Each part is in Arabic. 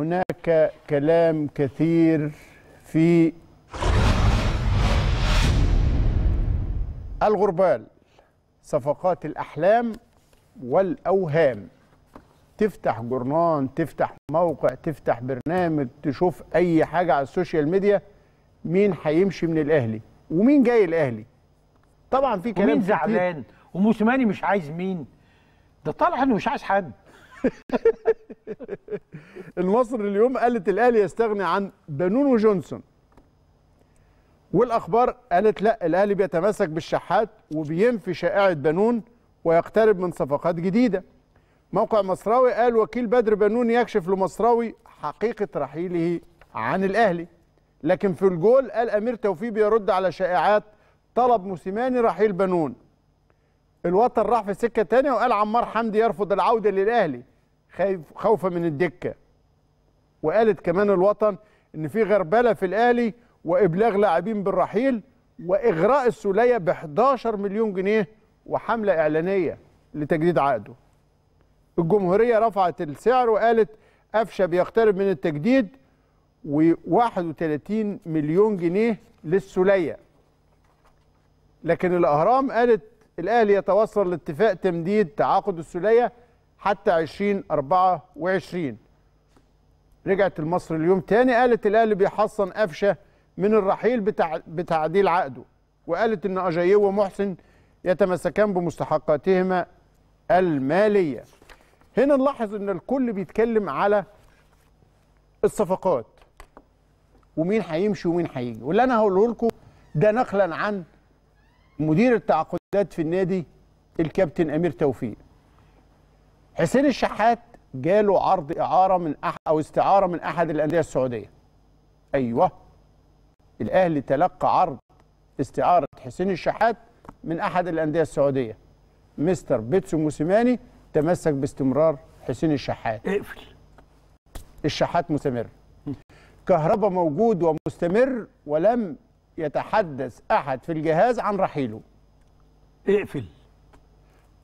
هناك كلام كثير في الغربال صفقات الأحلام والأوهام تفتح جرنان تفتح موقع تفتح برنامج تشوف أي حاجة على السوشيال ميديا مين هيمشي من الأهلي ومين جاي الأهلي طبعا في كلام ومين زعلان وموسيماني مش عايز مين ده طالع انه مش عايز حد المصري اليوم قالت الاهلي يستغني عن بانون وجونسون والاخبار قالت لا الاهلي بيتمسك بالشحات وبينفي شائعه بنون ويقترب من صفقات جديده موقع مصراوي قال وكيل بدر بنون يكشف لمصراوي حقيقه رحيله عن الاهلي لكن في الجول قال امير توفيق بيرد على شائعات طلب موسيماني رحيل بنون الوتر راح في سكه تانية وقال عمار حمدي يرفض العوده للاهلي خايف خوفا من الدكه وقالت كمان الوطن ان في غربله في الاهلي وابلاغ لاعبين بالرحيل واغراء السوليه ب 11 مليون جنيه وحمله اعلانيه لتجديد عقده الجمهوريه رفعت السعر وقالت قفشه بيقترب من التجديد و31 مليون جنيه للسوليه لكن الاهرام قالت الاهلي يتوصل لاتفاق تمديد تعاقد السوليه حتى 2024 رجعت المصري اليوم تاني قالت الاهلي بيحصن قفشه من الرحيل بتاع بتعديل عقده وقالت ان اجاي ومحسن يتمسكان بمستحقاتهما الماليه هنا نلاحظ ان الكل بيتكلم على الصفقات ومين هيمشي ومين هيجي واللي انا هقوله لكم ده نقلا عن مدير التعاقدات في النادي الكابتن امير توفيق حسين الشحات جاله عرض اعاره من أح او استعاره من احد الانديه السعوديه ايوه الاهلي تلقى عرض استعاره حسين الشحات من احد الانديه السعوديه مستر بيتسو موسيماني تمسك باستمرار حسين الشحات اقفل الشحات مستمر كهربا موجود ومستمر ولم يتحدث احد في الجهاز عن رحيله اقفل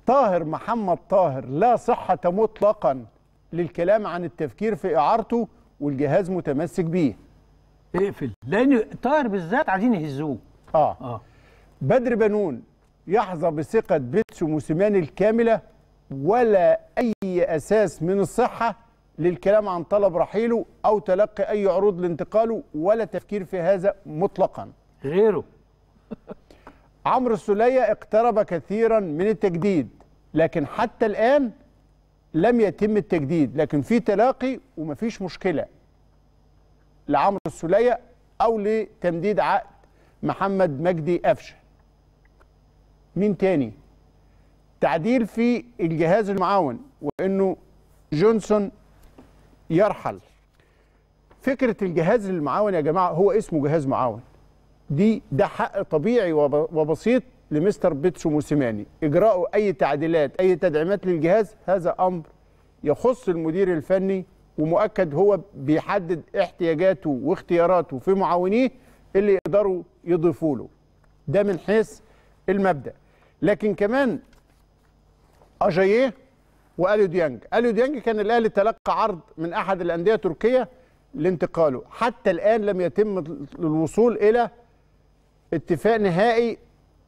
طاهر محمد طاهر لا صحة مطلقا للكلام عن التفكير في إعارته والجهاز متمسك بيه اقفل لأن طاهر بالذات عايزين يهزوه آه. آه بدر بنون يحظى بثقة بيتس موسيماني الكاملة ولا أي أساس من الصحة للكلام عن طلب رحيله أو تلقي أي عروض لانتقاله ولا تفكير في هذا مطلقا غيره عمرو السوليه اقترب كثيرا من التجديد لكن حتى الان لم يتم التجديد لكن في تلاقي ومفيش مشكله لعمرو السوليه او لتمديد عقد محمد مجدي قفشه مين تاني تعديل في الجهاز المعاون وانه جونسون يرحل فكره الجهاز المعاون يا جماعه هو اسمه جهاز معاون دي ده حق طبيعي وبسيط لمستر بيتسو موسيماني اجراء اي تعديلات اي تدعيمات للجهاز هذا امر يخص المدير الفني ومؤكد هو بيحدد احتياجاته واختياراته في معاونيه اللي يقدروا يضيفوا له ده من حيث المبدا لكن كمان اجاييه واليو ديانج اليو ديانج كان الاهلي تلقى عرض من احد الانديه التركيه لانتقاله حتى الان لم يتم الوصول الى اتفاق نهائي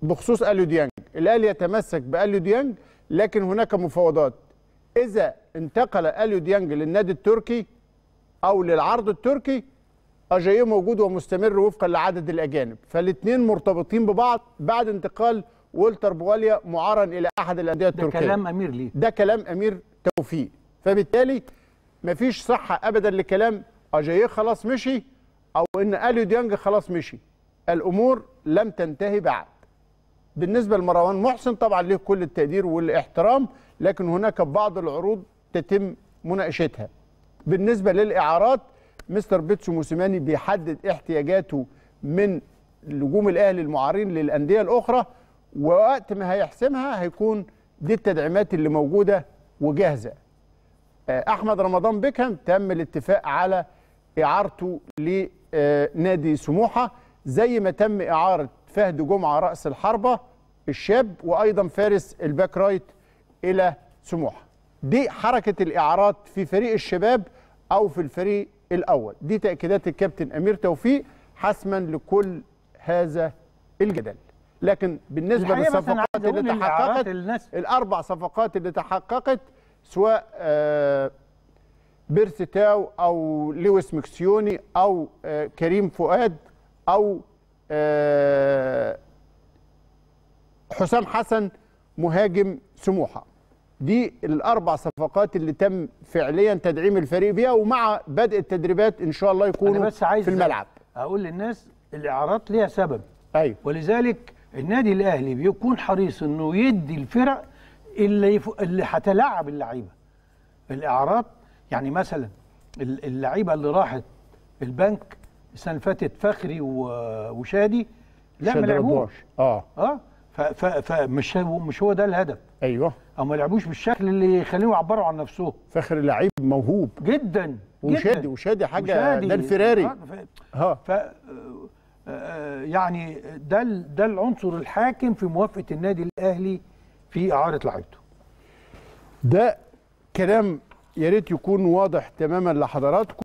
بخصوص اليو ديانج الاهلي يتمسك باليو ديانج لكن هناك مفاوضات اذا انتقل اليو ديانج للنادي التركي او للعرض التركي اجاييه موجود ومستمر وفقا لعدد الاجانب فالاثنين مرتبطين ببعض بعد انتقال ولتر بواليا معارا الى احد الانديه التركيه ده كلام امير ليه ده كلام امير توفيق فبالتالي مفيش صحه ابدا لكلام اجاييه خلاص مشي او ان اليو ديانج خلاص مشي الامور لم تنتهي بعد بالنسبه لمروان محسن طبعا له كل التقدير والاحترام لكن هناك بعض العروض تتم مناقشتها بالنسبه للاعارات مستر بيتسو موسيماني بيحدد احتياجاته من نجوم الاهلي المعارين للانديه الاخرى ووقت ما هيحسمها هيكون دي التدعيمات اللي موجوده وجاهزه آه، احمد رمضان بيكهام تم الاتفاق على اعارته لنادي سموحه زي ما تم إعارة فهد جمعة رأس الحربة الشاب وأيضا فارس الباك رايت إلى سموحة دي حركة الإعارات في فريق الشباب أو في الفريق الأول دي تأكيدات الكابتن أمير توفيق حسما لكل هذا الجدل لكن بالنسبة للصفقات اللي تحققت الأربع صفقات اللي تحققت سواء آه، بيرسي تاو أو لويس مكسيوني أو آه، كريم فؤاد او آه، حسام حسن مهاجم سموحه دي الاربع صفقات اللي تم فعليا تدعيم الفريق بيها ومع بدء التدريبات ان شاء الله يكونوا أنا بس عايز في الملعب اقول للناس الاعارات ليها سبب ايوه ولذلك النادي الاهلي بيكون حريص انه يدي الفرق اللي يف... اللي هتلاعب اللعيبه الاعارات يعني مثلا اللعيبه اللي راحت البنك السنه اللي فاتت فخري وشادي لا ما لعبوش اه اه فمش مش هو ده الهدف ايوه او ما لعبوش بالشكل اللي يخليهم يعبروا عن نفسهم فخري لعيب موهوب جدا وشادي وشادي حاجه وشادي ده الفراري آه ف... آه،, آه يعني ده ده العنصر الحاكم في موافقه النادي الاهلي في اعاره لعيبته ده كلام يا ريت يكون واضح تماما لحضراتكم